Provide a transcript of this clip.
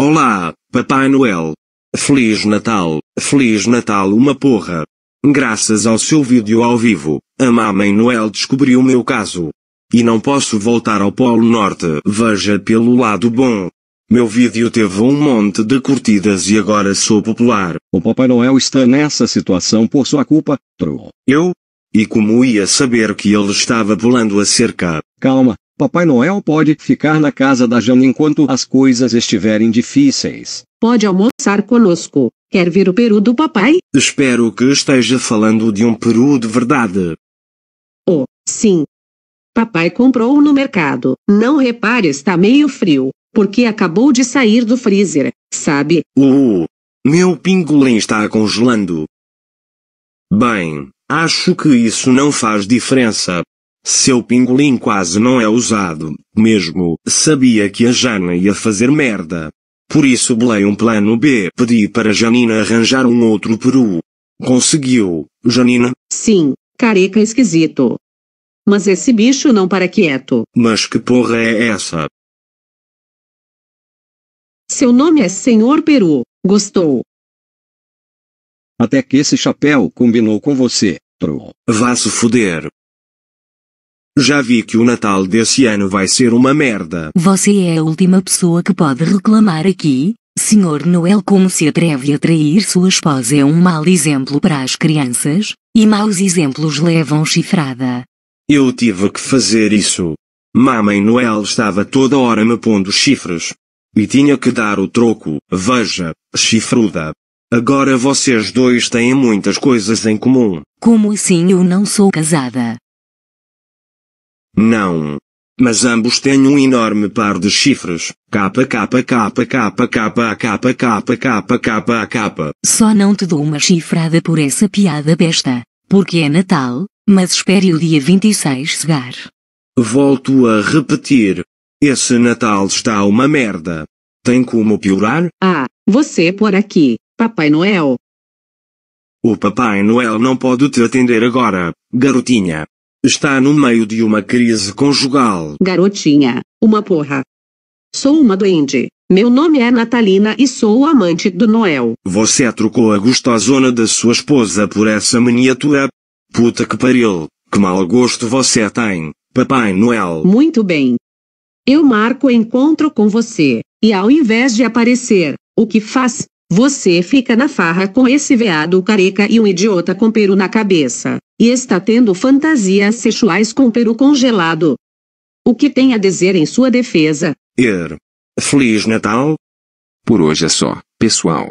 Olá, Papai Noel. Feliz Natal, Feliz Natal uma porra. Graças ao seu vídeo ao vivo, a Mamãe Noel descobriu o meu caso. E não posso voltar ao Polo Norte. Veja pelo lado bom. Meu vídeo teve um monte de curtidas e agora sou popular. O Papai Noel está nessa situação por sua culpa, Tru. Eu? E como ia saber que ele estava pulando a cerca? Calma, Papai Noel pode ficar na casa da Jane enquanto as coisas estiverem difíceis. Pode almoçar conosco. Quer ver o peru do papai? Espero que esteja falando de um peru de verdade. Oh, sim. Papai comprou no mercado. Não repare, está meio frio, porque acabou de sair do freezer, sabe? Uh, meu pingolim está congelando. Bem, acho que isso não faz diferença. Seu pingolim quase não é usado, mesmo, sabia que a Jana ia fazer merda. Por isso bolei um plano B. Pedi para Janina arranjar um outro peru. Conseguiu, Janina? Sim, careca esquisito. Mas esse bicho não para quieto. Mas que porra é essa? Seu nome é Senhor Peru, gostou? Até que esse chapéu combinou com você, tro. Vá se fuder. Já vi que o Natal desse ano vai ser uma merda. Você é a última pessoa que pode reclamar aqui. Senhor Noel, como se atreve a trair sua esposa é um mau exemplo para as crianças, e maus exemplos levam chifrada. Eu tive que fazer isso. Mamãe Noel estava toda hora me pondo chifres. E tinha que dar o troco, veja, chifruda. Agora vocês dois têm muitas coisas em comum. Como assim eu não sou casada? Não. Mas ambos têm um enorme par de chifres. Capa, capa, capa, capa, capa, capa, capa, capa, capa, capa. Só não te dou uma chifrada por essa piada besta. Porque é Natal, mas espere o dia 26 chegar. Volto a repetir. Esse Natal está uma merda. Tem como piorar? Ah, você por aqui, Papai Noel. O Papai Noel não pode te atender agora, garotinha. Está no meio de uma crise conjugal. Garotinha, uma porra. Sou uma doente. Meu nome é Natalina e sou amante do Noel. Você trocou a gostosona da sua esposa por essa miniatura? Puta que pariu, que mau gosto você tem, Papai Noel. Muito bem. Eu marco encontro com você, e ao invés de aparecer, o que faz? Você fica na farra com esse veado careca e um idiota com peru na cabeça. E está tendo fantasias sexuais com peru congelado. O que tem a dizer em sua defesa? Er. Feliz Natal. Por hoje é só, pessoal.